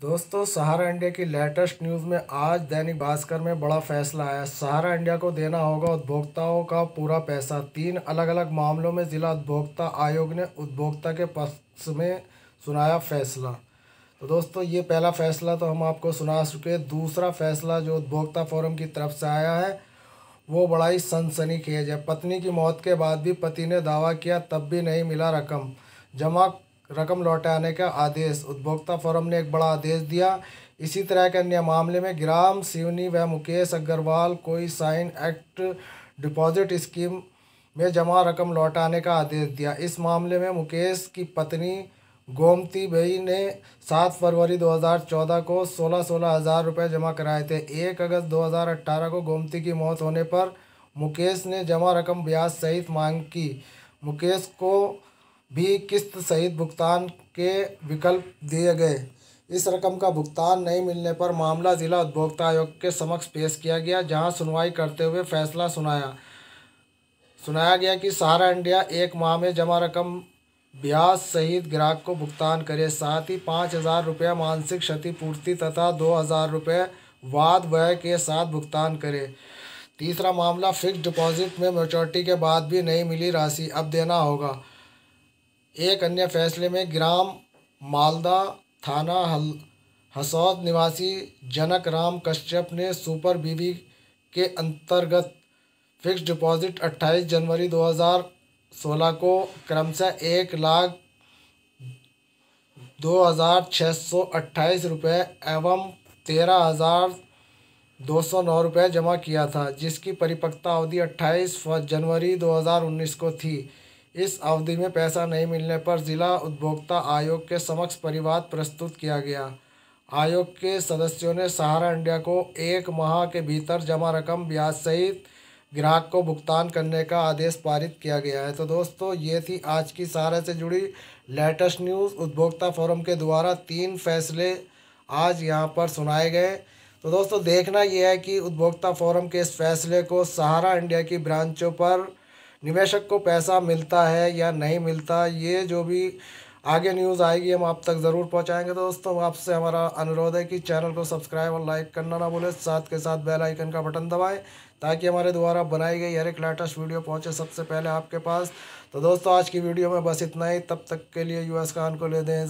दोस्तों सहारा इंडिया की latest news में आज दैनिक भास्कर में बड़ा फैसला आया सहारा इंडिया को देना होगा उपभोक्ताओं का पूरा पैसा तीन अलग अलग मामलों में ज़िला उपभोक्ता आयोग ने उपभोक्ता के पक्ष में सुनाया फैसला तो दोस्तों ये पहला फैसला तो हम आपको सुना चुके दूसरा फैसला जो उपभोक्ता फोरम की तरफ से आया है वो बड़ा ही सनसनी खेज है पत्नी की मौत के बाद भी पति ने दावा किया तब भी नहीं मिला रकम जमा रकम लौटाने का आदेश उपभोक्ता फोरम ने एक बड़ा आदेश दिया इसी तरह के अन्य मामले में ग्राम सिवनी व मुकेश अग्रवाल कोई साइन एक्ट डिपॉजिट स्कीम में जमा रकम लौटाने का आदेश दिया इस मामले में मुकेश की पत्नी गोमती बेई ने सात फरवरी 2014 को सोलह सोलह हज़ार रुपये जमा कराए थे एक अगस्त 2018 को गोमती की मौत होने पर मुकेश ने जमा रकम ब्याज सहित मांग की मुकेश को भी किस्त सहित भुगतान के विकल्प दिए गए इस रकम का भुगतान नहीं मिलने पर मामला ज़िला उपभोक्ता आयोग के समक्ष पेश किया गया जहां सुनवाई करते हुए फैसला सुनाया सुनाया गया कि सारा इंडिया एक माह में जमा रकम ब्याज सहित ग्राहक को भुगतान करे साथ ही पाँच हज़ार रुपये मानसिक क्षतिपूर्ति तथा दो हज़ार रुपये वाद व्यय के साथ भुगतान करे तीसरा मामला फिक्स डिपॉजिट में मेचोरिटी के बाद भी नहीं मिली राशि अब देना होगा एक अन्य फैसले में ग्राम मालदा थाना हल हसौद निवासी जनक राम कश्यप ने सुपर बीबी के अंतर्गत फिक्स डिपॉजिट 28 जनवरी 2016 को क्रमशः एक लाख दो हज़ार छः सौ अट्ठाईस रुपये एवं तेरह हज़ार दो सौ नौ रुपये जमा किया था जिसकी परिपक्वता अवधि अट्ठाईस जनवरी 2019 को थी इस अवधि में पैसा नहीं मिलने पर जिला उपभोक्ता आयोग के समक्ष परिवाद प्रस्तुत किया गया आयोग के सदस्यों ने सहारा इंडिया को एक माह के भीतर जमा रकम ब्याज सहित ग्राहक को भुगतान करने का आदेश पारित किया गया है तो दोस्तों ये थी आज की सहारा से जुड़ी लेटेस्ट न्यूज़ उपभोक्ता फोरम के द्वारा तीन फैसले आज यहाँ पर सुनाए गए तो दोस्तों देखना यह है कि उपभोक्ता फोरम के इस फैसले को सहारा इंडिया की ब्रांचों पर निवेशक को पैसा मिलता है या नहीं मिलता ये जो भी आगे न्यूज़ आएगी हम आप तक ज़रूर पहुंचाएंगे तो दोस्तों आपसे हमारा अनुरोध है कि चैनल को सब्सक्राइब और लाइक करना ना भूलें साथ के साथ बेल आइकन का बटन दबाएं ताकि हमारे द्वारा बनाई गई हर एक लेटेस्ट वीडियो पहुंचे सबसे पहले आपके पास तो दोस्तों आज की वीडियो में बस इतना ही तब तक के लिए यूएस खान को ले दें